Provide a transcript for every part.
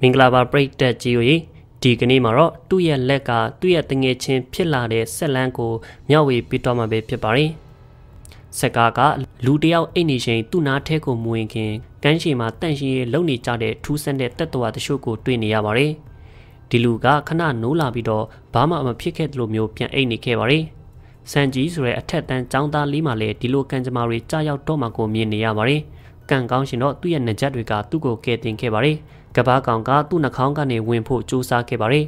မင်္ဂလာပါပရိသတ်ကြီးတို့ရေဒီကနေ့မှာတော့သူ့ရဲ့လက်ကသူ့ရဲ့တငယ်ချင်းဖြစ်လာတဲ့ဆက်လန်းကိုမျှဝေပေးတော့မှာပဲဖြစ်ပါတယ်။ဆက်ကားကလူတယောက်အိတ်နေချိန်သူ့နားထဲကိုမဝင်ခင်ကန်းရှည်မှာတန့်ရှင်းရေးလုံနေကြတဲ့ထူးဆန်းတဲ့တက်တော်တချို့ကိုတွေ့နေရပါတယ်။ဒီလူကခဏနိုးလာပြီးတော့ဘာမှမဖြစ်ခဲ့လို့မျိုးပြန်အိတ်နေခဲ့ပါတယ်။စန်ကြီးဆိုတဲ့အထက်တန်းចောင်းသားလေးမှလည်းဒီလိုကံကြမ္မာတွေကြာရောက်တော့မှကိုမြင်နေရပါတယ်။ကံကောင်းရှင်တော့သူ့ရဲ့နှကြက်တွေကသူ့ကိုကယ်တင်ခဲ့ပါတယ်။ကဘာကောင်ကသူ့နှာခေါင်းကနေဝင်ဖို့ကြိုးစားခဲ့ပါတယ်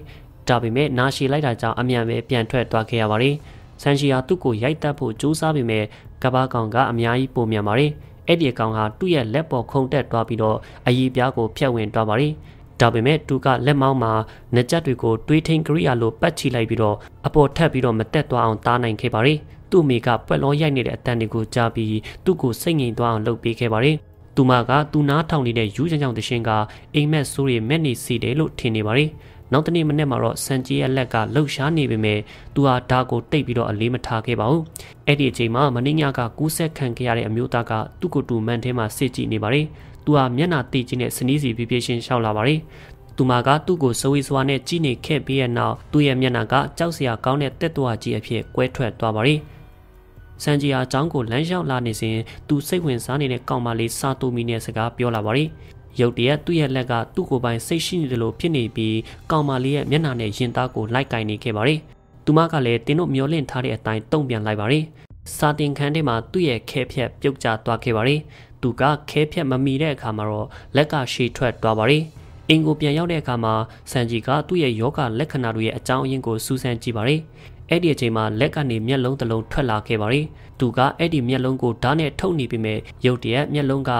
။ဒါပေမဲ့နာရှည်လိုက်တာကြောင့်အမြန်ပဲပြန်ထွက်သွားခဲ့ရပါတယ်။ဆန်ရှီယာသူ့ကိုရိုက်တက်ဖို့ကြိုးစားပေမဲ့ကဘာကောင်ကအများကြီးပုံမြန်ပါတယ်။အဲ့ဒီကောင်ဟာသူ့ရဲ့လက်ပေါ်ခုန်တက်သွားပြီးတော့အည်ပြားကိုဖျက်ဝင်သွားပါတယ်။ဒါပေမဲ့သူကလက်မောင်းမှာနကြက်တွေကိုတွေးထိန်ကြရိယာလိုပတ်ချီလိုက်ပြီးတော့အပေါ်ထပ်ပြီးတော့မတက်သွားအောင်တားနိုင်ခဲ့ပါရီသူ့မိကပွက်လောရိုက်နေတဲ့အတန်တွေကိုကြားပြီးသူ့ကိုစိတ်ငြိမ်သွားအောင်လုပ်ပေးခဲ့ပါရီသူမကသူနားထောင်နေတဲ့ယူးချောင်ချောင်တရှင်ကအိမ်မက်ဆိုးရီမက်နေစီတယ်လို့ထင်နေပါတယ်။နောက်တနေ့မနေ့မှာတော့စံကြီးရဲ့လက်ကလှုပ်ရှားနေပေမဲ့သူဟာဒါကိုတိတ်ပြီးတော့အလေးမထားခဲ့ပါဘူး။အဲ့ဒီအချိန်မှာမင်းညကကူးဆက်ခံခဲ့ရတဲ့အမျိုးသားကသူ့ကိုယ်တူမန်ထဲမှာစစ်ကြည့်နေပါတယ်။သူဟာမျက်နှာတိတ်ချင်းနဲ့စနီးစီပြပြချင်းရှောက်လာပါတယ်။သူမကသူ့ကိုစိုးရိမ်စွာနဲ့ကြည့်နေခဲ့ပြီးတဲ့နောက်သူ့ရဲ့မျက်နှာကကြောက်စရာကောင်းတဲ့တက်သွာကြီးအဖြစ်ကွဲထွက်သွားပါရီ။စန်ဂျီယာကျောင်းကိုလမ်းလျှောက်လာနေစဉ်သူစိတ်ဝင်စားနေတဲ့ကောင်မလေးစာတိုမီနဲ့စကားပြောလာပါတယ်။ရုတ်တရက်သူ့ရဲ့လက်ကသူ့ကိုယ်ပိုင်စိတ်ရှိနေတယ်လို့ဖြစ်နေပြီးကောင်မလေးရဲ့မျက်နှာနဲ့ရင်သားကိုလိုက်ကင်နေခဲ့ပါတယ်။သူမကလည်းတင်းတို့မျောလင့်ထားတဲ့အတိုင်းတုံ့ပြန်လိုက်ပါတယ်။စာတင်ခန်းထဲမှာသူ့ရဲ့ခဲဖြက်ပြုတ်ကျသွားခဲ့ပါတယ်။သူကခဲဖြက်မမီတဲ့အခါမှာတော့လက်ကရှည်ထွက်သွားပါတယ်။အင်ကိုပြန်ရောက်တဲ့အခါမှာစန်ဂျီကသူ့ရဲ့ယောဂလက္ခဏာတို့ရဲ့အကြောင်းအရင်းကိုစူးစမ်းကြည့်ပါတယ်။အဲ့ဒီအချိန်မှာလက်ကနေမျက်လုံးတစ်လုံးထွက်လာခဲ့ပါတယ်။သူကအဲ့ဒီမျက်လုံးကိုဓာတ်နဲ့ထုတ်နေပြီးမဲ့ရုတ်တရက်မျက်လုံးက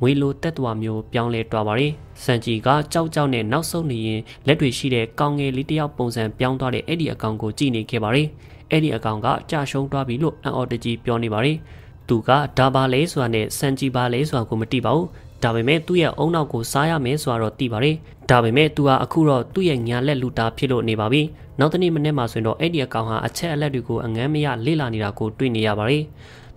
ငွေလိုတက်သွားမျိုးပြောင်းလဲသွားပါတယ်။စံကြည်ကကြောက်ကြောက်နဲ့နောက်ဆုံးနေရင်လက်တွေရှိတဲ့ကောင်းငယ်လေးတယောက်ပုံစံပြောင်းသွားတဲ့အဲ့ဒီအကောင်ကိုကြည့်နေခဲ့ပါတယ်။အဲ့ဒီအကောင်ကကြာရှုံးသွားပြီလို့အန်အော်တကြီးပြောနေပါတယ်။သူကဒါပါလဲဆိုတာနဲ့စံကြည်ပါလဲဆိုတာကိုမသိပါဘူးဒါပေမဲ့သူ့ရဲ့အုံနောက်ကိုစားရမယ်ဆိုတာတော့သိပါတယ်ဒါပေမဲ့သူဟာအခုတော့သူ့ရဲ့ညာလက်လူတာဖြစ်လို့နေပါပြီနောက်တစ်နေ့မနေ့မှဆိုရင်တော့အဲ့ဒီအကောင်ဟာအချက်အလက်တွေကိုအငမ်းမရလေ့လာနေတာကိုတွေ့နေရပါတယ်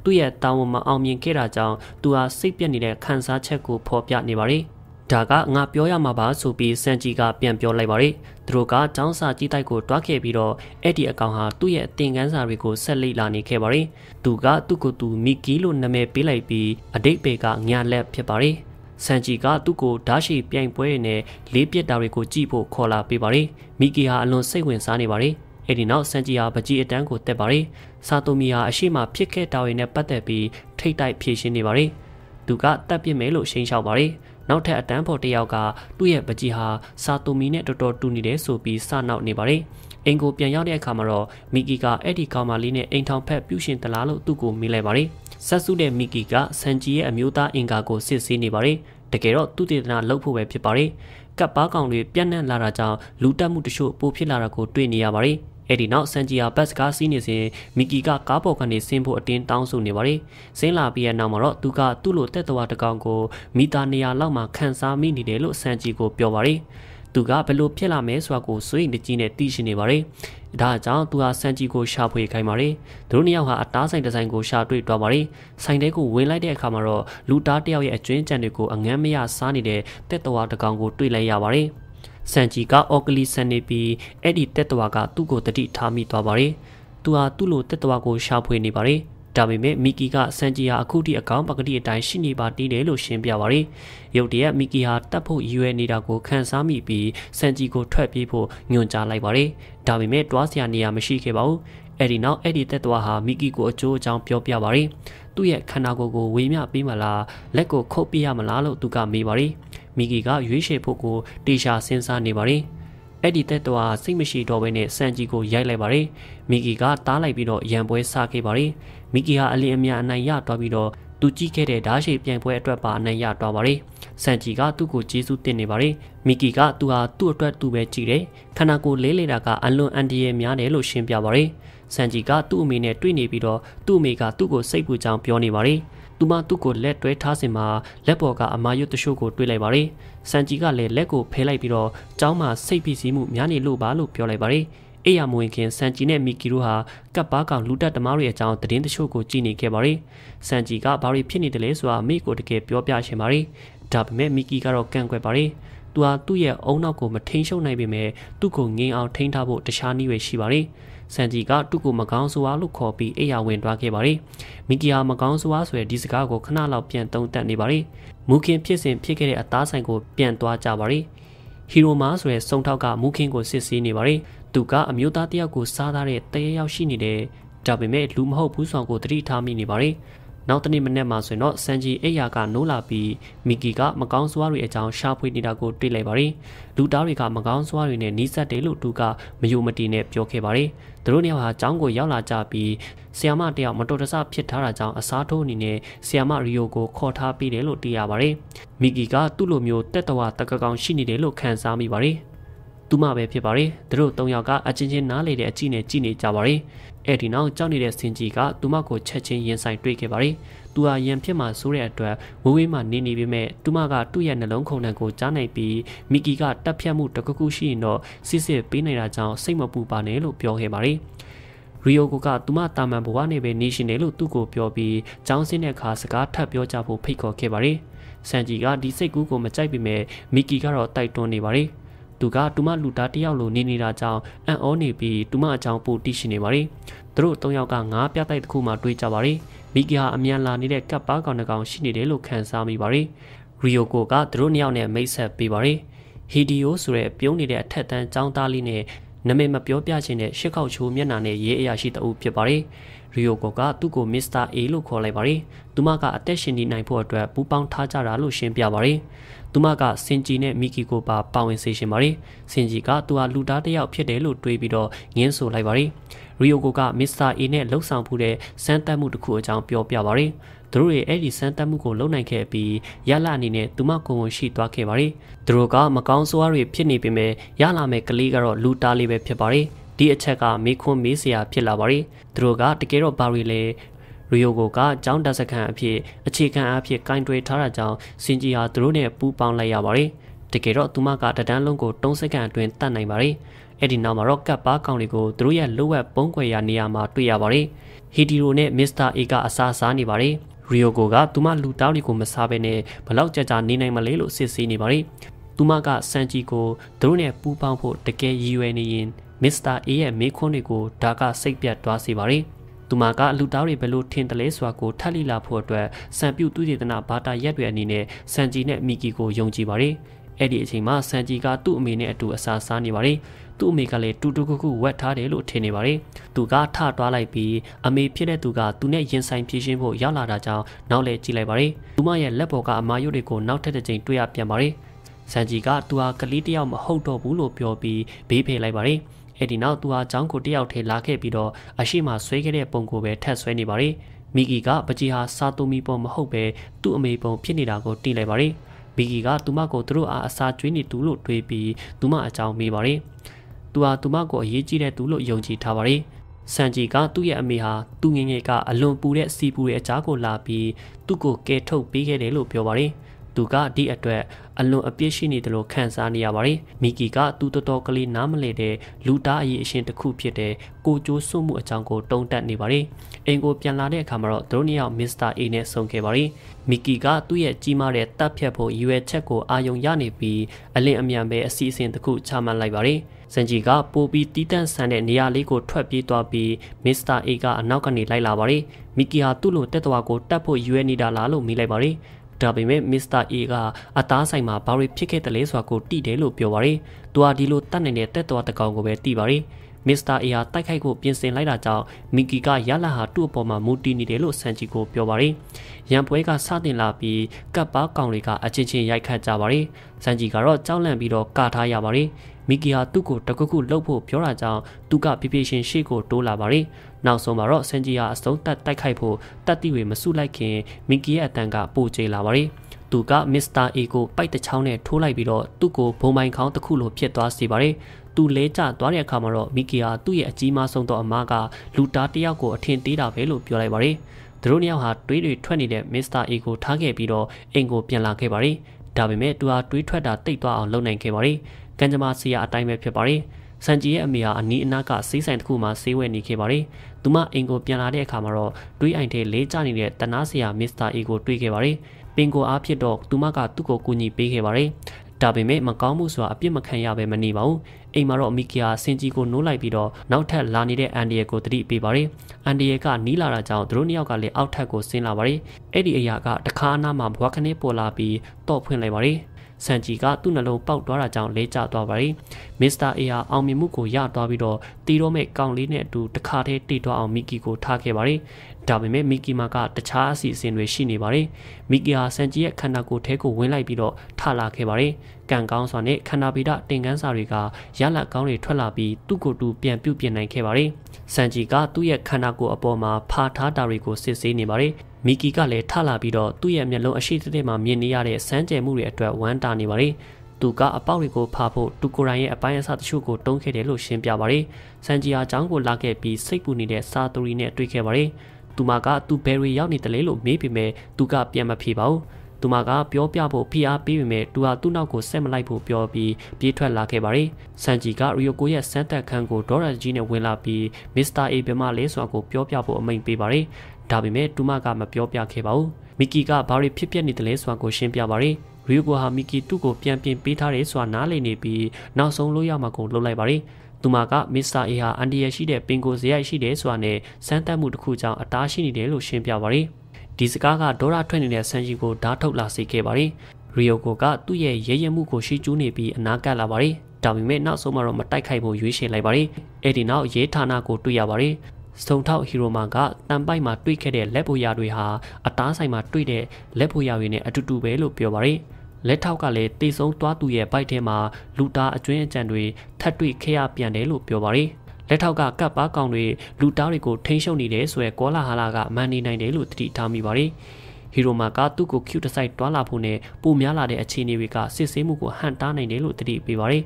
သူ့ရဲ့တာဝန်မအောင်မြင်ခဲ့တာကြောင့်သူဟာစိတ်ပြက်နေတဲ့ခံစားချက်ကိုဖော်ပြနေပါတယ်ဒါကငါပြောရမှာပါဆိုပြီးစံကြီးကပြန်ပြောလိုက်ပါတယ်။သူတို့ကចောင်းစာကြီးတိုက်ကိုတွားခဲ့ပြီးတော့အဲ့ဒီအကောင်ဟာသူ့ရဲ့အသင်ခန်းစာတွေကိုဆက်လက်လာနေခဲ့ပါတယ်။သူကသူ့ကိုယ်သူမီကီလို့နာမည်ပေးလိုက်ပြီးအတိတ်ပေကညာလက်ဖြစ်ပါတယ်။ဆန်ဂျီကသူ့ကိုဓာရှိပြိုင်ပွဲနဲ့လေးပြက်တာတွေကိုကြည့်ဖို့ခေါ်လာပေးပါတယ်။မီကီဟာအလွန်စိတ်ဝင်စားနေပါတယ်။အဲဒီနောက်ဆန်ဂျီဟာပကြီးအတန်းကိုတက်ပါတယ်။ဆာတိုမီဟာအရှိမဖြစ်ခဲ့တာတွေနဲ့ပတ်သက်ပြီးထိတ်တိုက်ဖြေရှင်းနေပါတယ်။သူကတက်ပစ်မယ်လို့ရှင်းလျှောက်ပါတယ်။နောက်ထပ်အတန်းဖော်တယောက်ကသူ့ရဲ့ပကြီးဟာဆာတိုမီနဲ့တော်တော်တူနေတယ်ဆိုပြီးစနောက်နေပါတယ်။အင်ကိုပြန်ရောက်တဲ့အခါမှာတော့မီကီကအဲ့ဒီကောင်မလေးနဲ့အိမ်ထောင်ဖက်ပြုရှင်သလားလို့သူ့ကိုမေးလိုက်ပါတယ်။ဆတ်စုနဲ့မီကီကဆန်ဂျီရဲ့အမျိုးသားအင်ကာကိုစစ်ဆေးနေပါတယ်။တကယ်တော့သူတည်တနာလုပ်ဖို့ပဲဖြစ်ပါတယ်။ကပ်ပါးကောင်တွေပြန့်နှံ့လာတာကြောင့်လူတက်မှုတချို့ပိုဖြစ်လာတာကိုတွေ့နေရပါတယ်။အဲ့ဒီနောက်ဆန်ဂျီယာဘတ်စ်ကားစီးနေစဉ်မီကီကကားပေါ်ကနေဆင်းဖို့အတင်းတောင်းဆိုနေပါတယ်။ဆင်းလာပြီးတဲ့နောက်မှာတော့သူကသူ့လိုတက်တော်တကောင်ကိုမီတာ200လောက်မှခန်းစားမိနေတယ်လို့ဆန်ဂျီကိုပြောပါတယ်။သူကဘယ်လိုဖြစ်လာမလဲဆိုတာကိုစိုးရိမ်တကြီးနဲ့သိရှင်နေပါတယ်။ဒါကြောင့်သူဟာစံကြီးကိုရှာဖွေခိုင်းပါတယ်။သူတို့နှစ်ယောက်ဟာအတားဆိုင်ဒီဇိုင်းကိုရှာတွေ့သွားပါတယ်။ဆိုင်တဲကိုဝင်လိုက်တဲ့အခါမှာတော့လူသားတယောက်ရဲ့အကျွင်းကြံတွေကိုအငမ်းမရစားနေတဲ့တက်တော်တကောင်ကိုတွေ့လိုက်ရပါတယ်။စံကြီးကအော်ကလီဆန်နေပြီးအဲ့ဒီတက်တော်ကသူ့ကိုတတိထားမိသွားပါတယ်။သူဟာသူ့လိုတက်တော်ကိုရှာဖွေနေပါတယ်။ဒါပေမဲ့မီကီကစန်ဂျီဟာအခုထိအကောင်ပကတိအတိုင်းရှိနေပါတည်တယ်လို့ရှင်းပြပါရယ်ရုတ်တရက်မီကီဟာတတ်ဖို့ရွယ်နေတာကိုခံစားမိပြီးစန်ဂျီကိုထွက်ပြေးဖို့ညွှန်ကြားလိုက်ပါရယ်ဒါပေမဲ့တွားစရာနေရာမရှိခဲ့ပါဘူးအဲ့ဒီနောက်အဲ့ဒီတက်သွားဟာမိကီကိုအကျိုးအကြောင်းပြောပြပါရယ်သူ့ရဲ့ခန္ဓာကိုယ်ကိုဝေမျှပေးမလားလက်ကိုခုတ်ပြရမလားလို့သူကမေးပါရယ်မိကီကရွေးချယ်ဖို့ကိုတေရှာစဉ်းစားနေပါရယ်အဲ့ဒီတက်သွားစိတ်မရှိတော့ဘဲနဲ့စံကြီးကိုရိုက်လိုက်ပါရယ်မိကီကတားလိုက်ပြီးတော့ရံပွဲစားခဲ့ပါရယ်မီကီဟာအလင်းအမြအနိုင်ရသွားပြီးတော့သူကြည့်ခဲ့တဲ့ဓာရှိပြိုင်ပွဲအတွက်ပါအနိုင်ရသွားပါတယ်။စန်ချီကသူ့ကိုကျေးဇူးတင်နေပါတယ်။မီကီကသူဟာသူ့အတွက်သူပဲကြည့်တယ်။ခန္ဓာကိုယ်လေးလေတာကအလွန်အန်ဒီရများတယ်လို့ရှင်းပြပါတယ်။စန်ချီကသူ့အမေနဲ့တွေ့နေပြီးတော့သူ့အမေကသူ့ကိုစိတ်ပူကြောင်ပြောနေပါတယ်။သူမသူ့ကိုလက်တွဲထားစင်မှာလက်ပေါ်ကအမာရွတ်တရှို့ကိုတွေးလိုက်ပါတယ်။စန်ချီကလည်းလက်ကိုဖဲလိုက်ပြီးတော့ကြောင်းမှာစိတ်ဖိစီးမှုများနေလို့ပါလို့ပြောလိုက်ပါတယ်။အေယာမဝင်ခင်စန်ဂျီနဲ့မီကီတို့ဟာကပ်ပါကောင်လူတက်သမားတွေအကြောင်းသတင်းတချို့ကိုကြည့်နေခဲ့ပါတယ်။စန်ဂျီကဘာတွေဖြစ်နေတယ်လဲဆိုတာမိကိုတကယ်ပြောပြရှင်ပါတယ်။ဒါပေမဲ့မီကီကတော့ကန့်ကွက်ပါတယ်။သူဟာသူ့ရဲ့အုံနောက်ကိုမထိန်ရှုပ်နိုင်ပေမဲ့သူ့ကိုငင်းအောင်ထိန်းထားဖို့တခြားနည်းတွေရှိပါတယ်။စန်ဂျီကသူ့ကိုမကောင်းစွာလို့ခေါ်ပြီးအေယာဝင်သွားခဲ့ပါတယ်။မီကီဟာမကောင်းစွာဆိုတဲ့ဒီစကားကိုခဏလောက်ပြန်သုံးသပ်နေပါတယ်။မူခင်ဖြစ်စဉ်ဖြစ်ခဲ့တဲ့အသားဆိုင်ကိုပြန်သွားကြပါတယ်။ဟီရိုမာဆိုတဲ့စုံထောက်ကမူခင်းကိုစစ်ဆေးနေပါတယ်သူကအမျိုးသားတယောက်ကိုစားသားတဲ့တရေရောက်ရှိနေတယ်ဒါပေမဲ့လူမဟုတ်ဘူးဆောင်ကိုတတိထားမိနေပါတယ်နောက်တနေ့မနေ့မှာဆိုရင်တော့စန်ဂျီအိယာကနိုးလာပြီးမီကီကမကောင်းစွားတွေအကြောင်းရှာဖွေနေတာကိုတွေ့လိုက်ပါတယ်။လူသားတွေကမကောင်းစွားတွေနဲ့နှီးစပ်တယ်လို့သူကမယုံမတည်နဲ့ပြောခဲ့ပါတယ်။သူတို့နှစ်ယောက်ဟာကျောင်းကိုရောက်လာကြပြီးဆီယာမတယောက်မတော်တဆဖြစ်ထားတာကြောင့်အစားထိုးအနေနဲ့ဆီယာမရီယိုကိုခေါ်ထားပြီးတယ်လို့သိရပါတယ်။မီကီကသူ့လိုမျိုးတက်တဝတကကောင်ရှိနေတယ်လို့ခံစားမိပါတယ်။သူမပဲဖြစ်ပါတယ်သူတို့၃ယောက်ကအချင်းချင်းနားလေတဲ့အကြည့်နဲ့ကြည့်နေကြပါတယ်အဲ့ဒီနောက်ကြောက်နေတဲ့စင်ကြီးကသူမကိုချက်ချင်းရင်ဆိုင်တွေ့ခဲ့ပါတယ်သူဟာရန်ဖြစ်မှဆိုးတဲ့အတွက်ဝေးဝေးမှနေနေပေမဲ့သူမကသူ့ရဲ့နှလုံးခုန်တံကိုကြားနိုင်ပြီးမီကီကတက်ဖြတ်မှုတစ်ခုခုရှိရင်တော့စစ်စစ်ပေးနေတာကြောင့်စိတ်မပူပါနဲ့လို့ပြောခဲ့ပါတယ်ရီယိုကိုကသူမတာမန်ဘဝနဲ့ပဲနေရှင်တယ်လို့သူ့ကိုပြောပြီးចောင်းစင်းတဲ့အခါစကားထပ်ပြောကြဖို့ဖိတ်ခေါ်ခဲ့ပါတယ်။ဆန်ဂျီကဒီစိတ်ကူးကိုမကြိုက်ပေမဲ့မီကီကတော့တိုက်တွန်းနေပါတယ်။သူကတူမလူသားတယောက်လိုနေနေတာကြောင့်အံ့ဩနေပြီးတူမအကြောင်းပိုသိရှိနေပါတယ်။သူတို့၃ယောက်ကငါးပြတိုက်တစ်ခုမှတွေ့ကြပါတယ်။မိကီဟာအမြန်လာနေတဲ့ကပ်ပါကောင်တကောင်ရှိနေတယ်လို့ခံစားမိပါတယ်။ရီယိုကိုကသူတို့နှစ်ယောက်နဲ့မိတ်ဆက်ပေးပါတယ်။ဟီဒီယိုဆိုတဲ့ပြုံးနေတဲ့အထက်တန်းចောင်းသားလေးနဲ့နမည်မပြောပြခြင်းနဲ့ရှစ်ခေါက်ချိုးမျက်နှာနဲ့ရေးအရာရှိတအုပ်ဖြစ်ပါတယ်။ရီယိုကိုကသူ့ကိုမစ္စတာ A လို့ခေါ်လိုက်ပါတယ်။သူမကအသက်ရှင်နေနိုင်ဖို့အတွက်ပူပေါင်းထားကြတာလို့ရှင်းပြပါတယ်။သူမကစင်ဂျီနဲ့မီကီကိုပါပါဝင်စေရှင်ပါတယ်စင်ဂျီကသူဟာလူသားတစ်ယောက်ဖြစ်တယ်လို့တွေးပြီးတော့ငင်းဆိုလိုက်ပါတယ်ရီယိုကိုကမစ္စတာအေနဲ့လှုပ်ဆောင်မှုတဲ့စမ်းသပ်မှုတစ်ခုအကြောင်းပြောပြပါတယ်သူတို့ရဲ့အဲ့ဒီစမ်းသပ်မှုကိုလုပ်နိုင်ခဲ့ပြီးရလာအနေနဲ့သူမကိုယ်ဝန်ရှိသွားခဲ့ပါတယ်သူတို့ကမကောင်းစွားတွေဖြစ်နေပေမဲ့ရလာမဲ့ကလေးကတော့လူသားလေးပဲဖြစ်ပါတယ်ဒီအချက်ကမေခွန်းမေးစရာဖြစ်လာပါတယ်။သူတို့ကတကယ်တော့ဘာတွေလဲရီယိုကိုကကျောင်းတပ်စခန်းအဖြစ်အခြေခံအဖြစ်ကင်တွယ်ထားတာကြောင့်စင်ဂျီဟာသူတို့နဲ့ပူးပေါင်းလိုက်ရပါတယ်။တကယ်တော့သူမကတဒန်းလုံးကို3စက္ကန့်အတွင်းတတ်နိုင်ပါတယ်။အဲ့ဒီနောက်မှာတော့ကပ်ပါကောင်တွေကိုသူတို့ရဲ့လိုအပ်ပုံကွယ်ရာနေရာမှာတွေ့ရပါတယ်။ဟီတီရိုနဲ့မစ္စတာအေကအစားစားနေပါတယ်။ရီယိုကိုကသူမလူတောင်းတွေကိုမစားဘဲနဲ့ဘလောက်ကြကြနေနိုင်မလဲလို့စစ်ဆေးနေပါတယ်။သူမကစန်ဂျီကိုသူတို့နဲ့ပူးပေါင်းဖို့တကယ်ရည်ရွယ်နေရင်မစ္စတာအေရဲ့မေးခွန်းတွေကိုဒါကစိတ်ပြတ်သွားစေပါတယ်။သူမကအလူသားတွေဘယ်လိုထင်တယ်လဲဆိုတာကိုထပ်လိလာဖို့အတွက်စံပြုသူတေသနာဘာတာရက်တွေအနေနဲ့စံကြီးနဲ့မီကီကိုယုံကြည်ပါတယ်အဲ့ဒီအချိန်မှာစံကြီးကသူ့အမေနဲ့အတူအစာစားနေပါတယ်သူ့အမေကလည်းတူတူကူကူဝက်ထားတယ်လို့ထင်နေပါတယ်သူကထထွားလိုက်ပြီးအမေဖြစ်တဲ့သူကသူနဲ့ရင်ဆိုင်ဖြည့်ရှင်းဖို့ရောက်လာတာကြောင့်နောက်လဲကြည့်လိုက်ပါတယ်သူမရဲ့လက်ပေါ်ကအမာရုပ်တွေကိုနောက်ထပ်တစ်ချိန်တွေ့ရပြန်ပါတယ်စံကြီးကသူဟာကလေးတယောက်မဟုတ်တော့ဘူးလို့ပြောပြီးဘေးဖယ်လိုက်ပါတယ်။အဲ့ဒီနောက်သူဟာကျောင်းကိုတယောက်ထဲလာခဲ့ပြီးတော့အရှိမဆွဲခဲ့တဲ့ပုံကိုပဲထပ်ဆွဲနေပါတယ်။မီကီကပကြီးဟာစာတူမီပုံမဟုတ်ပဲသူ့အမေပုံဖြစ်နေတာကိုတင်လိုက်ပါတယ်။မီကီကသူမကိုသူတို့အားအစာကျွေးနေသူလို့တွေးပြီးသူမအကြောင်းမေးပါတယ်။သူဟာသူမကိုအရေးကြီးတဲ့သူလို့ယုံကြည်ထားပါတယ်။စံကြီးကသူ့ရဲ့အမေဟာသူ့ငငယ်က အလွန်ပူတဲ့စီပူတဲ့အချားကိုလာပြီးသူ့ကိုကဲထုတ်ပေးခဲ့တယ်လို့ပြောပါတယ်။သူကဒီအတွက်အလွန်အပြစ်ရှိနေတယ်လို့ခံစားနေရပါတယ်။မီကီကသူတော်တော်ကလေးနားမလည်တဲ့လူသားအရေးအရှင်တစ်ခုဖြစ်တဲ့ကိုကျိုးစွမှုအကြောင်းကိုတုံ့တက်နေပါတယ်။အိမ်ကိုပြန်လာတဲ့အခါမှာတော့ဒရိုနီယောက်မစ္စတာအေနဲ့ဆုံခဲ့ပါတယ်။မီကီကသူ့ရဲ့ကြီးမားတဲ့တပ်ဖြတ်ဖို့ရွယ်ချက်ကိုအာရုံရနေပြီးအလင်းအမြန်ပဲအစီအစဉ်တစ်ခုချမှတ်လိုက်ပါတယ်။စန်ဂျီကပိုပြီးတီးတန့်ဆန်တဲ့နေရာလေးကိုထွက်ပြေးသွားပြီးမစ္စတာအေကအနောက်ကနေလိုက်လာပါတယ်။မီကီဟာသူ့လိုတက်တော်ကိုတတ်ဖို့ရွယ်နေတာလားလို့မေးလိုက်ပါတယ်။ဒါပေမဲ့ Mr. A ကအသားဆိုင်မှာဘာတွေဖြစ်ခဲ့တယ်လဲဆိုတာကိုတိတယ်လို့ပြောပါရယ်။သူကဒီလိုတတ်နိုင်တဲ့တက်တော်တကောင်ကိုပဲတိပါရယ်။ Mr. A ဟာတိုက်ခိုက်ကိုပြင်ဆင်လိုက်တာကြောင့် Mickey ကရလာဟာသူ့အပေါ်မှာမူတည်နေတယ်လို့ဆန်ချီကိုပြောပါရယ်။ရန်ပွဲကစတင်လာပြီးကပ်ပါကောင်တွေကအချင်းချင်းရိုက်ခတ်ကြပါရယ်။ဆန်ချီကတော့ကြောက်လန့်ပြီးတော့ကထားရပါရယ်။မီကီယာသူ့ကိုတခုခုလှုပ်ဖို့ပြောတာကြောင့်သူကပြပြရှင်ရှေ့ကိုတိုးလာပါတယ်။နောက်ဆုံးမှာတော့ဆန်ဂျီယာအစုံတက်တိုက်ခိုက်ဖို့တက်တိဝေမဆုလိုက်ခင်မီကီရဲ့အတန်ကပိုကျလာပါတယ်။သူကမစ္စတာအေကိုပိုက်တစ်ချောင်းနဲ့ထိုးလိုက်ပြီးတော့သူ့ကိုဘုံပိုင်ခေါင်းတစ်ခုလိုဖြစ်သွားစေပါတယ်။သူလဲကျသွားတဲ့အခါမှာတော့မီကီယာသူ့ရဲ့အကြီးမားဆုံးသောအမကလူသားတယောက်ကိုအထင်သေးတာပဲလို့ပြောလိုက်ပါတယ်။သူတို့နှစ်ယောက်ဟာတွေးတွေထွက်နေတဲ့ Mr. A ကိုထားခဲ့ပြီးတော့အိမ်ကိုပြန်လာခဲ့ပါတယ်။ဒါပေမဲ့သူဟာတွေးထွက်တာတိတ်သွားအောင်လုပ်နိုင်ခဲ့ပါတယ်။ကံကြမ္မာဆရာအတိုင်းပဲဖြစ်ပါတယ်။စံကြည်ရဲ့အမေဟာအနီးအနားကဆေးဆိုင်တစ်ခုမှာဆေးဝယ်နေခဲ့ပါတယ်။သူမအိမ်ကိုပြန်လာတဲ့အခါမှာတော့တွေးအိုင်ထဲလေးကျနေတဲ့တနာဆရာမစ္စတာအေကိုတွေ့ခဲ့ပါတယ်။ပင်ကိုအားဖြစ်တော့သူမကသူ့ကိုကူညီပေးခဲ့ပါတယ်။ဒါပေမဲ့မကောင်းမှုဆိုတာအပြစ်မခံရပဲမနေပါဘူး။အိမ်မှာတော့မိကီယာစင်ကြီးကိုနိုးလိုက်ပြီးတော့နောက်ထပ်လာနေတဲ့အန်ဒီယေကိုတတိပေးပါတယ်။အန်ဒီယေကနီးလာတာကြောင့်သူတို့နှစ်ယောက်ကလည်းအောက်ထပ်ကိုဆင်းလာပါတယ်။အဲ့ဒီအရာကတခါအနားမှာဘွားခနဲ့ပေါ်လာပြီးတော့ဖွင့်လိုက်ပါတယ်။ဆန်ဂျီကသူ့နှလုံးပေါက်သွားတာကြောင့်လဲကျသွားပါတယ်မစ္စတာအေဟာအောင်မြင်မှုကိုရသွားပြီးတော့တီတော့မဲ့ကောင်လေးနဲ့အတူတခါတည်းတိတ်သွားအောင်မီကီကိုထားခဲ့ပါတယ်ဒါပေမဲ့မီကီမာကတခြားအစီအစဉ်တွေရှိနေပါတယ်မီကီဟာဆန်ဂျီရဲ့ခန္ဓာကိုယ်ထဲကိုဝင်လိုက်ပြီးတော့ထလာခဲ့ပါတယ်ကံကောင်းစွာနဲ့ခန္ဓာပိဒတင်ကန်းစာတွေကရလကောင်းတွေထွက်လာပြီးသူ့ကိုယ်သူပြန်ပြုတ်ပြင်နိုင်ခဲ့ပါတယ်စန်ဂျီကသူ့ရဲ့ခန္ဓာကိုယ်အပေါ်မှာဖာထားတာတွေကိုစစ်ဆေးနေပါတယ်မီကီကလည်းထလာပြီးတော့သူ့ရဲ့မျက်လုံးအရှိတည်းမှာမြင်နေရတဲ့စမ်းကြယ်မှုတွေအတွက်ဝမ်းတာနေပါတယ်။သူကအပေါက်တွေကိုဖားဖို့တူကိုရိုင်းရဲ့အပိုင်းအစတချို့ကိုတုံးခဲ့တယ်လို့ရှင်းပြပါတယ်။စန်ဂျီယာကျောင်းကိုလာခဲ့ပြီးစိတ်ပူနေတဲ့စာတူရီနဲ့တွေ့ခဲ့ပါတယ်။သူမကသူဘယ်ရီရောက်နေတယ်လေလို့မေးပေမဲ့သူကပြန်မဖြေပါဘူး။သူမကပြောပြဖို့ဖိအားပေးပေမဲ့သူဟာသူ့နောက်ကိုဆက်မလိုက်ဖို့ပြောပြီးပြေးထွက်လာခဲ့ပါတယ်။စန်ဂျီကရီယိုကိုရဲ့စမ်းသက်ခန်းကိုဒေါ်ရာဂျီနဲ့ဝင်လာပြီးမစ္စတာအေဘမလဲဆိုတာကိုပြောပြဖို့အမိန့်ပေးပါတယ်။ဒါပေမဲ့တူမကမပြောပြခဲ့ပါဘူးမီကီကဘာတွေဖြစ်ပျက်နေတယ်လဲဆိုတာကိုရှင်းပြပါရယ်ရီယိုကိုဟာမီကီသူ့ကိုပြန်ပြင်ပေးထားတယ်ဆိုတာနားလည်နေပြီးနောက်ဆုံးလို့ရမှာကိုလှုပ်လိုက်ပါရယ်သူမကမစ္စတာအေဟာအန်ဒီရရှိတဲ့ပင်ကိုဇယိုက်ရှိတယ်ဆိုတာနဲ့စမ်းသပ်မှုတစ်ခုကြောင့်အတားရှိနေတယ်လို့ရှင်းပြပါရယ်ဒီစကားကဒေါ်ရာထွက်နေတဲ့ဆန်ဂျီကိုဓာတ်ထုတ်လာစေခဲ့ပါရယ်ရီယိုကိုကသူ့ရဲ့ရဲရဲမှုကိုရှိကျူးနေပြီးအနာကပ်လာပါရယ်ဒါပေမဲ့နောက်ဆုံးမှာတော့မတိုက်ခိုက်ဖို့ရွေးချယ်လိုက်ပါရယ်အဲ့ဒီနောက်ရဲဌာနကိုတွေ့ရပါရယ်စုံထောက်ဟီရိုမာကတန်ပိုက်မှာတွေ့ခဲ့တဲ့လက်ဖိုရာတွေဟာအသားဆိုင်မှာတွေ့တဲ့လက်ဖိုရာတွေနဲ့အတူတူပဲလို့ပြောပါရယ်လက်ထောက်ကလည်းတေဆုံးသွားသူရဲ့ဘိုက်ထဲမှာလူသားအကျွင်းအကြံတွေထပ်တွေ့ခဲ့ရပြန်တယ်လို့ပြောပါရယ်လက်ထောက်ကကပ်ပါကောင်တွေလူသားတွေကိုထိန်းချုပ်နေတယ်ဆိုရယ်ကောလာဟာလာကမန်နေနိုင်တယ်လို့သတိထားမိပါရယ်ဟီရိုမာကသူ့ကို cute site တွားလာဖို့နဲ့ပုံများလာတဲ့အခြေအနေတွေကစစ်ဆေးမှုကိုဟန်တားနိုင်တယ်လို့သတိပေးပါရယ်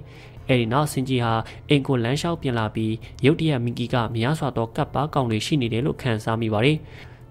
အဲဒီနောက်စင်ကြီးဟာအိမ်ကိုလမ်းလျှောက်ပြင်လာပြီးရုတ်တရက်မီကီကမရစွာသောကပ်ပါကောင်တွေရှိနေတယ်လို့ခံစားမိပါတယ်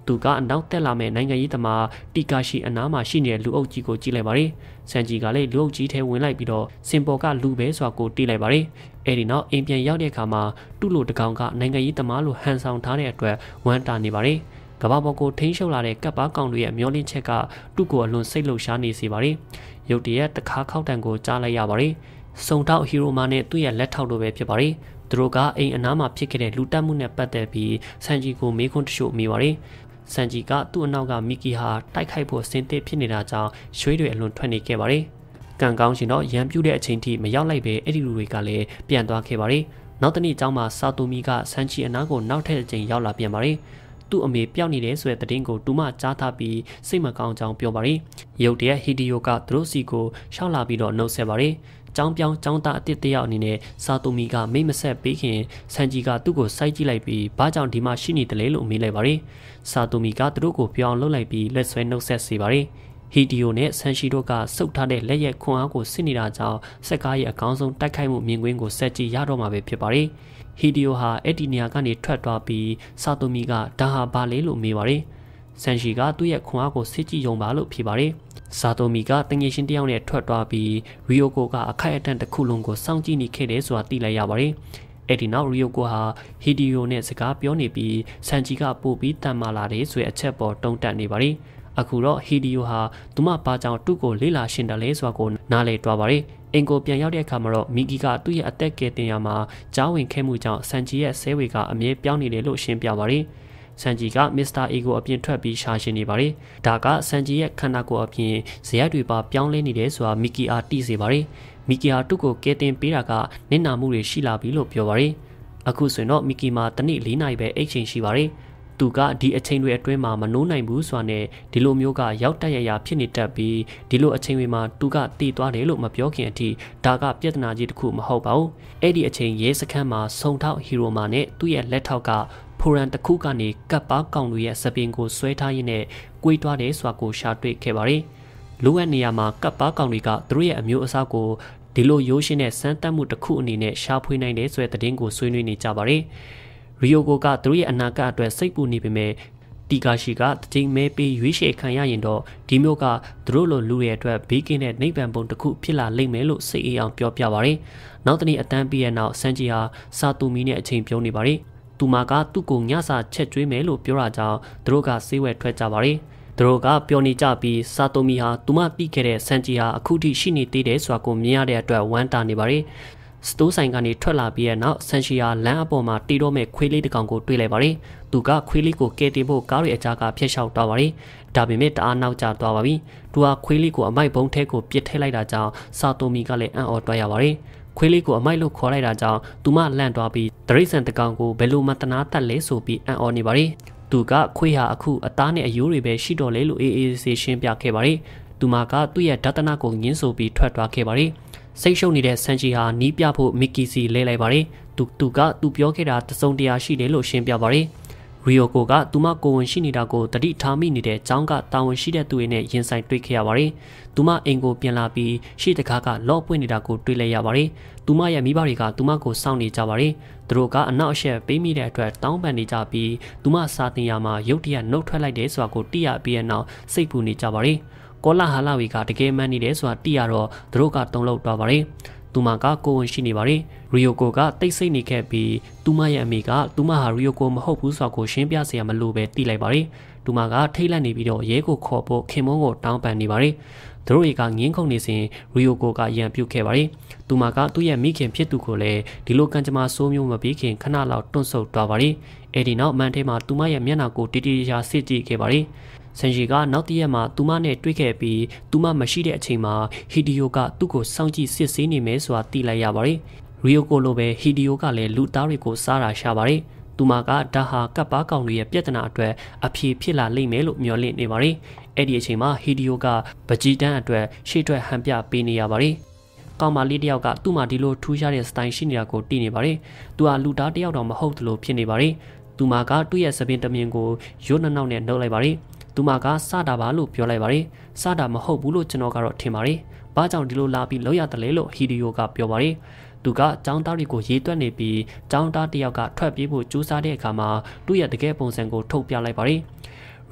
သူကအနောက်တက်လာမဲ့နိုင်ငံရေးသမားတီကာရှိအနားမှာရှိနေတဲ့လူအုပ်ကြီးကိုကြည့်လိုက်ပါတယ်။ဆန်ကြီးကလည်းလူအုပ်ကြီးထဲဝင်လိုက်ပြီးတော့စင်ပေါ်ကလူပဲစွာကိုတီးလိုက်ပါတယ်။အဲဒီနောက်အိမ်ပြန်ရောက်တဲ့အခါမှာသူ့လိုတကောင်ကနိုင်ငံရေးသမားလိုဟန်ဆောင်ထားတဲ့အတွက်ဝမ်းတာနေပါတယ်။ကဘာပေါ်ကိုထိန်းချုပ်လာတဲ့ကပ်ပါကောင်တွေရဲ့မျောလင်းချက်ကသူ့ကိုအလွန်စိတ်လှုပ်ရှားနေစေပါတယ်။ရုတ်တရက်တခါခောက်တံကိုကြားလိုက်ရပါတယ်။စုံတောက်ဟီရိုမာနဲ့သူ့ရဲ့လက်ထောက်တို့ပဲဖြစ်ပါတယ်။သူတို့ကအိမ်အနားမှာဖြစ်ခဲ့တဲ့လူတက်မှုနဲ့ပတ်သက်ပြီးဆန်ဂျီကိုမေးခွန်းတချို့မေးပါတယ်။ဆန်ဂျီကသူ့အနောက်ကမီကီဟာတိုက်ခိုက်ဖို့စဉ်သစ်ဖြစ်နေတာကြောင့်ရွှေတွေအလွန်ထွက်နေခဲ့ပါတယ်။ကံကောင်းရှင်တော့ရန်ပြူတဲ့အချိန်ထိမရောက်လိုက်ပဲအဲ့ဒီလူတွေကလည်းပြန်သွားခဲ့ပါတယ်။နောက်တနေ့ကျောင်းမှာဆာတိုမီကဆန်ဂျီအနားကိုနောက်ထပ်အချိန်ရောက်လာပြန်ပါတယ်။သူ့အမေပျောက်နေတယ်ဆိုတဲ့သတင်းကိုတူမကြားထားပြီးစိတ်မကောင်းကြောင်းပြောပါတယ်။ရုတ်တရက်ဟီဒီယိုကသူတို့စီကိုရှောက်လာပြီးတော့နှုတ်ဆက်ပါတယ်။ចောင်းပြောင်းចောင်းသားအစ်စ်တယောက်အနေနဲ့စာတူမီကမိတ်မဆက်ပေးခင်ဆန်ကြီးကသူ့ကိုစိုက်ကြည့်လိုက်ပြီးဘာကြောင့်ဒီမှာရှိနေတယ်လဲလို့မေးလိုက်ပါတယ်။စာတူမီကသူတို့ကိုပြောင်းလှုပ်လိုက်ပြီးလက်ဆွဲနှုတ်ဆက်စေပါတယ်။ဟီဒီယိုနဲ့ဆန်ရှိတို့ကစုပ်ထားတဲ့လက်ရက်ခွန်အားကိုစစ်နေတာကြောင့်စက်ကားရဲ့အကောင်းဆုံးတိုက်ခိုက်မှုမြင်ကွင်းကိုဆက်ကြည့်ရတော့မှာပဲဖြစ်ပါတယ်။ဟီဒီယိုဟာအဲ့ဒီနေရာကနေထွက်သွားပြီးစာတူမီကဒါဟာဘာလဲလို့မေးပါတယ်။ဆန်ရှီကသူ့ရဲ့ခွန်အားကိုစစ်ကြည့်ယုံပါလို့ဖြေပါတယ်။ဇာတိုမီကတငယ်ချင်းတယောက်နဲ့ထွက်သွားပြီးရီယိုကိုကအခိုက်အတန့်တစ်ခုလုံးကိုစောင့်ကြည့်နေခဲ့တယ်ဆိုတာသိလိုက်ရပါတယ်။အဲ့ဒီနောက်ရီယိုကိုဟာဟီဒီယိုနဲ့စကားပြောနေပြီးဆန်ဂျီကပို့ပြီးတန်မာလာတယ်ဆိုတဲ့အချက်ပေါ်တုံ့တက်နေပါတယ်။အခုတော့ဟီဒီယိုဟာသူမပါကြောင်သူ့ကိုလေးလာရှင်တယ်လဲဆိုတာကိုနားလည်သွားပါတယ်။အင်ကိုပြန်ရောက်တဲ့အခါမှာတော့မီဂီကသူ့ရဲ့အသက်ကယ်တင်ရမှာကြားဝင်ခဲ့မှုကြောင့်ဆန်ဂျီရဲ့ဆဲဝေကအမြဲပြောင်းနေတယ်လို့ရှင်းပြပါတယ်။ဆန်ဂျီကမစ္စတာအေကိုအပြင်ထွက်ပြီးရှာရှင်နေပါတယ်။ဒါကဆန်ဂျီရဲ့ခန္ဓာကိုယ်အပြင်ဇယက်တွေပါပြောင်းလဲနေတယ်ဆိုတာမီကီအာတိစေပါတယ်။မီကီအာသူ့ကိုကဲတင်ပေးတာကနစ်နာမှုတွေရှိလာပြီလို့ပြောပါတယ်။အခုဆိုရင်တော့မီကီမှာတနေ့၄နာရီပဲအိတ်ချိန်ရှိပါတယ်။သူကဒီအချိန်တွေအတွင်းမှာမနိုးနိုင်ဘူးဆိုတာနဲ့ဒီလိုမျိုးကရောက်တက်ရရဖြစ်နေတတ်ပြီးဒီလိုအချိန်တွေမှာသူကတည်သွားတယ်လို့မပြောခင်အထိဒါကပြဿနာကြီးတစ်ခုမဟုတ်ပါဘူးအဲ့ဒီအချိန်ရဲစခန်းမှာဆုံထောက်ဟီရိုမာနဲ့သူ့ရဲ့လက်ထောက်ကဖိုရန်တစ်ခုကနေကပ်ပါကောင်တွေရဲ့စပင်ကိုဆွဲထားရင်းနဲ့ကွေးသွားတယ်ဆိုတာကိုရှာတွေ့ခဲ့ပါတယ်။လိုအပ်နေရာမှာကပ်ပါကောင်တွေကသူတို့ရဲ့အမျိုးအစားကိုဒီလိုရိုးရှင်းတဲ့စမ်းသပ်မှုတစ်ခုအနေနဲ့ရှာဖွေနိုင်တယ်ဆိုတဲ့သတင်းကိုဆွေးနွေးနေကြပါတယ်။ရီယိုကိုကသူတို့ရဲ့အနာဂတ်အတွက်စိတ်ပူနေပေမဲ့တီကာရှိကတတိမဲပေးရွေးချယ်ခံရရင်တော့ဒီမျိုးကသူတို့လိုလူတွေအတွက်ဘေးကင်းတဲ့နိဗ္ဗာန်ပုံတစ်ခုဖြစ်လာလိမ့်မယ်လို့စိတ်အေးအောင်ပြောပြပါရယ်။နောက်တနေ့အတန်းပြည့်ရနောက်စန်ဂျီဟာစာတူမီနဲ့အချိန်ပြုံးနေပါရယ်။သူမကသူ့ကိုညစာချက်ကျွေးမယ်လို့ပြောတာကြောင့်သူတို့ကစေးဝဲထွက်ကြပါတယ်။သူတို့ကပျော်နေကြပြီးစာတုံမီဟာသူမတိခဲ့တဲ့စံကြီးဟာအခုထိရှိနေသေးတယ်ဆိုတာကိုမြင်ရတဲ့အတွက်ဝမ်းတာနေပါတယ်။စတိုးဆိုင်ကနေထွက်လာပြီးတဲ့နောက်ဆန်ရှီယာလမ်းအပေါ်မှာတီတော့မဲ့ခွေးလေးတစ်ကောင်ကိုတွေ့လိုက်ပါတယ်။သူကခွေးလေးကိုကယ်တင်ဖို့ကားရဲ့အကြကဖျက်လျှောက်သွားပါတယ်။ဒါပေမဲ့တအားနောက်ကျသွားပါပြီ။သူကခွေးလေးကိုအမိုက်ဘုံထဲကိုပစ်ထည့်လိုက်တာကြောင့်စာတုံမီကလည်းအံ့ဩသွားရပါတယ်။ခွေးလေးကိုအမိုက်လို့ခေါ်လိုက်တာကြောင့်သူမလန့်သွားပြီးဒရိစံတကောင်ကိုဘယ်လိုမှတနာတတ်လဲဆိုပြီးအံ့ဩနေပါရီသူကခွေးဟာအခုအသားနဲ့အရိုးတွေပဲရှိတော့လေလို့အေးအေးဆေးရှင်းပြခဲ့ပါရီသူမကသူ့ရဲ့ဒသနာကိုငင်းဆိုပြီးထွက်သွားခဲ့ပါရီစိတ်ရှုပ်နေတဲ့ဆန်ချီဟာနီးပြဖို့မစ်ကီစီလဲလိုက်ပါရီသူသူကသူပြောခဲ့တာတစုံတရာရှိတယ်လို့ရှင်းပြပါရီ။ရီယိုကိုကသူမကိုဝန်ရှိနေတာကိုတတိထားမိနေတဲ့ចောင်းကတာဝန်ရှိတဲ့သူတွေနဲ့ရင်ဆိုင်တွေ့ခဲ့ရပါတယ်။သူမအိမ်ကိုပြန်လာပြီးရှေ့တကားကလော့ပွင့်နေတာကိုတွေ့လိုက်ရပါတယ်။သူမရဲ့မိဘတွေကသူမကိုစောင့်နေကြပါတယ်။သူတို့ကအနောက်အရှက်ပေးမိတဲ့အတွက်တောင်းပန်နေကြပြီးသူမစာတင်ရမှာရုတ်တရက်နှုတ်ထွက်လိုက်တယ်ဆိုတာကိုသိရပြီးတဲ့နောက်စိတ်ပူနေကြပါတယ်။ကောလာဟာလာဝီကတကယ်မှန်နေတယ်ဆိုတာသိရတော့သူတို့ကတုံ့လောက်သွားပါတယ်။သူမကကိုဝန်ရှိနေပါတယ်ရီယိုကိုကတိတ်ဆိတ်နေခဲ့ပြီးသူမရဲ့အမိကသူမဟာရီယိုကိုမဟုတ်ဘူးဆိုတော့ကိုရှင်းပြစရာမလိုပဲတိလိုက်ပါတယ်သူမကထိတ်လန့်နေပြီးတော့ရဲကိုခေါ်ဖို့ခင်မုန်းကိုတောင်းပန်နေပါတယ်သူတို့ကငင်းခုန်နေစဉ်ရီယိုကိုကရန်ပြုတ်ခဲ့ပါတယ်။သူမကသူ့ရဲ့မိခင်ဖြစ်သူကိုလည်းဒီလိုကံကြမ္မာဆိုးမျိုးမပြီးခင်ခဏလောက်တွန့်ဆုတ်သွားပါတယ်။အဲဒီနောက်မန်ထဲမှာသူမရဲ့မျက်နှာကိုတီတီရာရာစစ်ကြည့်ခဲ့ပါတယ်။ဆန်ရီကနောက်တရက်မှာသူမနဲ့တွေ့ခဲ့ပြီးသူမမရှိတဲ့အချိန်မှာဟီဒီယိုကသူ့ကိုစောင့်ကြည့်စစ်ဆေးနေမယ်ဆိုတာသိလိုက်ရပါတယ်။ရီယိုကိုလိုပဲဟီဒီယိုကလည်းလူသားတွေကိုစားတာရှာပါတယ်။သူမကဒါဟာကပ်ပါကောင်တွေရဲ့ပြဿနာအတွက်အဖြေဖြစ်လာလိမ့်မယ်လို့မျှော်လင့်နေပါတယ်။အဲ့ဒီအချိန်မှာဟီဒီယိုကပကြီးတန်းအတွက်ရှေ့ထွက်ဟန်ပြပေးနေရပါတယ်။ကောင်မလေးတယောက်ကသူ့မှာဒီလိုထူးခြားတဲ့ style ရှိနေတာကိုတီးနေပါတယ်။သူကလူသားတယောက်တော့မဟုတ်သလိုဖြစ်နေပါတယ်။သူမကသူ့ရဲ့သပင်တမင်ကိုရိုးနှောက်နဲ့နှုတ်လိုက်ပါတယ်။သူမကစတာပါလို့ပြောလိုက်ပါတယ်စတာမဟုတ်ဘူးလို့ကျွန်တော်ကတော့ထင်ပါတယ်ဘာကြောင့်ဒီလိုလာပြီးလောက်ရတယ်လဲလို့ဟီဒီယိုကပြောပါတယ်သူကចောင်းသားတွေကိုရေးတွက်နေပြီးចောင်းသားတယောက်ကထွက်ပြေးဖို့ကြိုးစားတဲ့အခါမှာသူ့ရဲ့တကယ်ပုံစံကိုထုတ်ပြလိုက်ပါတယ်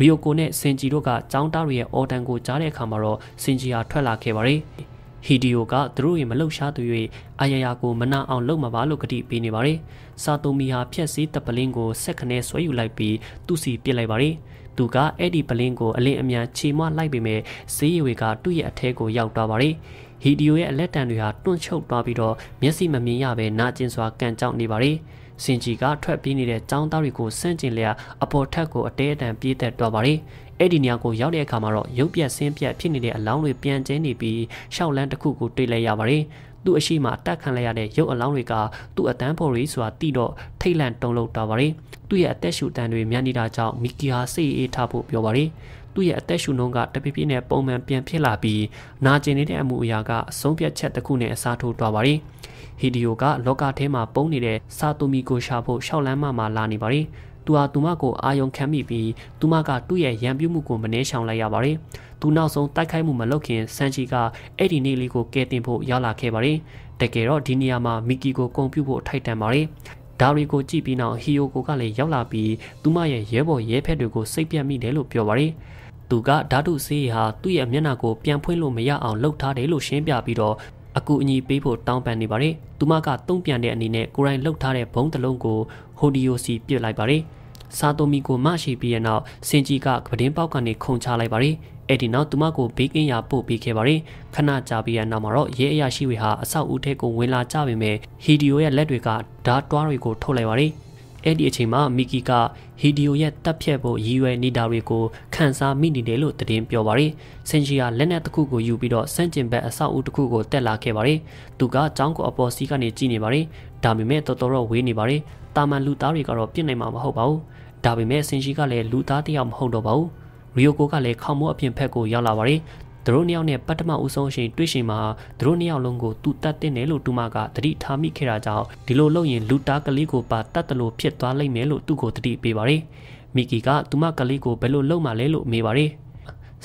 ရီယိုကိုနဲ့စင်ဂျီတို့ကចောင်းသားတွေရဲ့အော်တန်ကိုကြားတဲ့အခါမှာတော့စင်ဂျီဟာထွက်လာခဲ့ပါတယ်ဟီဒီယိုကသူတို့ရင်မလှုပ်ရှားသူ၍အာရယာကိုမနာအောင်လုပ်မှာပါလို့ကတိပေးနေပါတယ်။စာတိုမီဟာဖြက်စည်းတပ်ပလင်းကိုဆက်ခနဲဆွဲယူလိုက်ပြီးသူ့စီပစ်လိုက်ပါတယ်။သူကအဲ့ဒီပလင်းကိုအလင်းအမြန်ခြေမွလိုက်ပေမဲ့ဈေးရွေကသူ့ရဲ့အထဲကိုရောက်သွားပါတယ်ဟီဒီယိုရဲ့အလက်တံတွေဟာတွန့်ချုပ်သွားပြီးတော့မျက်စိမမြင်ရပဲနာကျင်စွာကန်ကြောက်နေပါတယ်စင်ကြီးကထွက်ပြေးနေတဲ့ចောင်းသားတွေကိုစန့်ကျင်လျက်အပေါ်ထက်ကိုအတဲအတန်ပြေးသက်သွားပါတယ်။အဲ့ဒီနေရာကိုရောက်တဲ့အခါမှာတော့ရုပ်ပြက်ဆင်းပြက်ဖြစ်နေတဲ့အလောင်းတွေပြန်ကျင်းနေပြီးရှောက်လန်းတစ်ခုကိုတွေ့လဲရပါတယ်။သူ့အရှိမအတက်ခံလိုက်ရတဲ့ရုပ်အလောင်းတွေကသူ့အတန်းဖော်ရီဆိုတာတိတော့ထိတ်လန့်တုန်လှုပ်တာပါရယ်သူ့ရဲ့အသက်ရှူတန်တွေမြန်နေတာကြောင့်မီကီဟာစိတ်အေးထားဖို့ပြောပါရယ်သူ့ရဲ့အသက်ရှူနှုန်းကတဖြည်းဖြည်းနဲ့ပုံမှန်ပြန်ဖြစ်လာပြီးနာကျင်နေတဲ့အမှုအရာကအဆုံးဖြတ်ချက်တစ်ခုနဲ့အစားထိုးသွားပါရယ်ဟီဒီယိုကလောကထဲမှာပုံနေတဲ့စာတူမီကိုရှာဖို့ရှောက်လမ်းမှမှာလာနေပါရယ်သူဟာသူမကိုအာယုံခံမိပြီးသူမကသူ့ရဲ့ရံပြူးမှုကိုမနှဲရှောင်လိုက်ရပါတယ်။သူနောက်ဆုံးတိုက်ခိုက်မှုမလုပ်ခင်ဆန်ချီကအဲ့ဒီနေ့လေးကိုကယ်တင်ဖို့ရောက်လာခဲ့ပါတယ်။တကယ်တော့ဒီနေရာမှာမီကီကိုကုံပြုတ်ဖို့ထိုက်တန်ပါတယ်။ဒါရီကိုကြည့်ပြီးနောက်ဟီယိုကိုကလည်းရောက်လာပြီးသူမရဲ့ရဲဘော်ရဲဖက်တွေကိုစိတ်ပြတ်မိတယ်လို့ပြောပါတယ်။သူကဓာတုဆေးဟာသူ့ရဲ့မျက်နှာကိုပြန်ဖွင့်လို့မရအောင်လှုပ်ထားတယ်လို့ရှင်းပြပြီးတော့အကူအညီပေးဖို့တောင်းပန်နေပါတယ်။သူမကတုံ့ပြန်တဲ့အနေနဲ့ကိုရိုင်းလှုပ်ထားတဲ့ဘုံတလုံးကိုဟိုဒီယိုစီပြစ်လိုက်ပါတယ်။စာတိုမီကိုမရှိပြီးတဲ့နောက်စင်ကြီးကပဒင်းပေါက်ကနေခုန်ချလိုက်ပါတယ်။အဲ့ဒီနောက်သူမကိုဘေးကင်းရာပို့ပေးခဲ့ပါတယ်။ခဏကြာပြီးတဲ့နောက်မှာတော့ရဲအရာရှိတွေဟာအဆောက်အဦထဲကိုဝင်လာကြပေမဲ့ဟီဒီယိုရဲ့လက်တွေကဓာတ်တွားတွေကိုထုတ်လိုက်ပါတယ်။အဲ့ဒီအချိန်မှာမီကီကဟီဒီယိုရဲ့တပ်ဖြတ်ဖို့ရည်ရွယ်နေတာတွေကိုခန်းစားမိနေတယ်လို့သတင်းပြောပါရယ်။စင်ဂျီကလက်နက်တစ်ခုကိုယူပြီးတော့စန့်ကျင်ဘက်အဆောက်အဦတစ်ခုကိုတက်လာခဲ့ပါရယ်။သူကចောင်းကိုအပေါ်စီးကနေကြည့်နေပါရယ်။ဒါပေမဲ့တော်တော်တော့ဝေးနေပါရယ်။တာမန်လူသားတွေကတော့ပြစ်နိုင်မှာမဟုတ်ပါဘူး။ဒါပေမဲ့ဆင်ရှိကလည်းလူသားတယောက်မဟုတ်တော့ပါဘူးရီယိုကိုကလည်းခေါမိုးအပြင်ဖက်ကိုရောက်လာပါတယ်သူတို့နှစ်ယောက်နဲ့ပထမဦးဆုံးရှင်တွေ့ရှင်မှာသူတို့နှစ်ယောက်လုံးကိုသူတတ်တင်တယ်လို့တူမကသတိထားမိခဲ့တာကြောင့်ဒီလိုလုပ်ရင်လူသားကလေးကိုပါတတ်တယ်လို့ဖြစ်သွားလိမ့်မယ်လို့သူ့ကိုသတိပေးပါတယ်မီကီကသူမကလေးကိုဘယ်လိုလုပ်မှလဲလို့မေးပါတယ်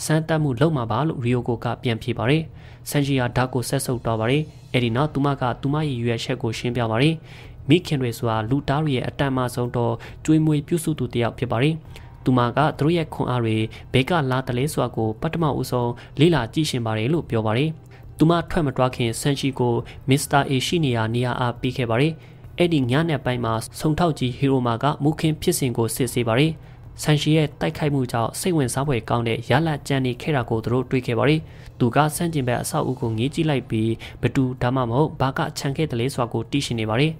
စမ်းတက်မှုလုပ်မှာပါလို့ရီယိုကိုကပြန်ဖြေပါတယ်ဆန်ဂျီယာဓာတ်ကိုဆက်ဆုပ်သွားပါတယ်အဲ့ဒီနောက်သူမကသူမရဲ့ရွယ်ချက်ကိုရှင်းပြပါတယ်မိခင်တွေဆိုတာလူသားတွေရဲ့အတန်မာဆုံးတော့ကြွေးမွေပြုစုသူတယောက်ဖြစ်ပါတယ်သူမကသူတို့ရဲ့ခွန်အားတွေဘဲကလာတလဲဆိုတာကိုပထမဦးဆုံးလေ့လာကြည့်ရှင်ပါတယ်လို့ပြောပါတယ်။သူမထွက်မသွားခင်ဆန်ရှိကိုမစ္စတာအေရှိနေရနေရာအားပေးခဲ့ပါတယ်။အဲ့ဒီညနေပိုင်းမှာဆုံထောက်ကြီးဟီရိုမာကမူခင်ဖြစ်စဉ်ကိုစစ်ဆေးပါတယ်။ဆန်ရှိရဲ့တိုက်ခိုက်မှုကြောင့်စိတ်ဝင်စားဖွယ်ကောင်းတဲ့ရလတ်ကြံနေခဲ့တာကိုသူတို့တွေ့ခဲ့ပါတယ်။သူကဆန့်ကျင်ဘက်အဆောက်အဦကိုငေးကြည့်လိုက်ပြီးဘသူဒါမှမဟုတ်ဘာကခြံခဲ့တယ်လဲဆိုတာကိုသိရှိနေပါတယ်။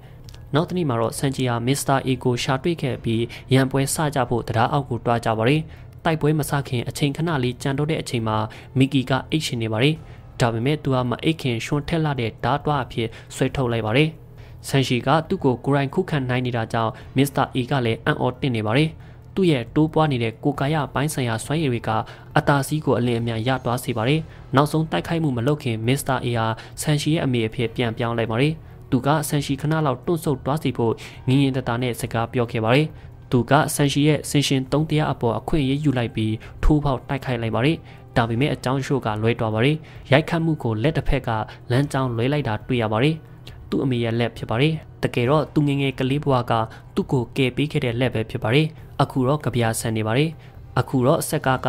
နောက်တစ်နေ့မှာတော့ဆန်ဂျီယာမစ္စတာအီကိုရှာတွေ့ခဲ့ပြီးရန်ပွဲစကြဖို့တရားအောက်ကိုတွားကြပါရယ်တိုက်ပွဲမစခင်အချိန်ခဏလေးကြံတော့တဲ့အချိန်မှာမီကီကအိတ်ရှင်နေပါရယ်ဒါပေမဲ့သူကမအိတ်ခင်ရွှွန်ထက်လာတဲ့ဓာတ်တွားအဖြစ်ဆွဲထုတ်လိုက်ပါရယ်ဆန်ရှီကသူ့ကိုကိုရိုင်းခုခံနိုင်နေတာကြောင့်မစ္စတာအီကလည်းအံ့ဩတင်နေပါရယ်သူ့ရဲ့တိုးပွားနေတဲ့ကိုကာယပိုင်းဆိုင်ရာဆွမ်းရည်တွေကအတာစီးကိုအလင်းအမြန်ရသွားစေပါတယ်။နောက်ဆုံးတိုက်ခိုက်မှုမလုပ်ခင်မစ္စတာအေဟာဆန်ရှီရဲ့အမိအဖြစ်ပြန်ပြောင်းလိုက်ပါတယ်။သူကဆန်ရှီခဏလောက်တွန့်ဆုတ်သွားစီဖို့ငင်းရင်တတာနဲ့စကားပြောခဲ့ပါတယ်။သူကဆန်ရှီရဲ့ဆင်ရှင်၃တရားအပေါ်အခွင့်အရေးယူလိုက်ပြီးထိုးပေါက်တိုက်ခိုက်လိုက်ပါတယ်။ဒါပေမဲ့အကြောင်းရှို့ကလွဲသွားပါတယ်။ရိုက်ခတ်မှုကိုလက်တစ်ဖက်ကလမ်းကြောင်းလွဲလိုက်တာတွေ့ရပါတယ်။သူ့အမေရဲ့လက်ဖြစ်ပါတယ်။တကယ်တော့သူငငယ်ကလေးဘဝကသူ့ကိုကယ်ပေးခဲ့တဲ့လက်ပဲဖြစ်ပါတယ်။အခုတော့ကြပြဆန်နေပါတယ်။အခုတော့ဆက်ကားက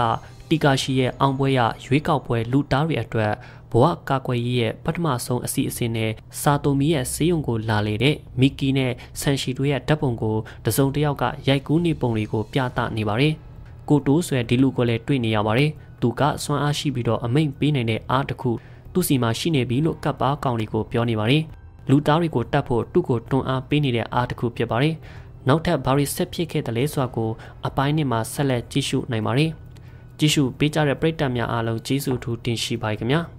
တီကာရှီရဲ့အောင်ပွဲရရွေးကောက်ပွဲလူတားတွေအတွက်ဘဝကာကွယ်ရေးရဲ့ပထမဆုံးအစီအစဉ်နဲ့စာတိုမီရဲ့ဆေးရုံကိုလာလေတဲ့မီကီနဲ့ဆန်ရှီတို့ရဲ့ဓာတ်ပုံကိုတစုံတစ်ယောက်ကရိုက်ကူးနေပုံတွေကိုပြသနေပါတယ်။ကိုတိုးဆွဲဒီလူကိုလည်းတွေ့နေရပါတယ်။သူကစွမ်းအားရှိပြီးတော့အမိန်ပေးနိုင်တဲ့အားတစ်ခုသူ့စီမှာရှိနေပြီလို့ကပ်ပါကောင်တွေကိုပြောနေပါတယ်။လူသားတွေကိုတတ်ဖို့သူ့ကိုတွန်းအားပေးနေတဲ့အားတစ်ခုဖြစ်ပါတယ်။နောက်ထပ်ဘာတွေဆက်ဖြစ်ခဲ့တယ်လဲဆိုတာကိုအပိုင်းနှစ်မှာဆက်လက်ကြည့်ရှုနိုင်ပါတယ်။ကြည့်ရှုပေးကြတဲ့ပရိသတ်များအားလုံးကျေးဇူးထူးတင်ရှိပါ යි ခင်ဗျာ။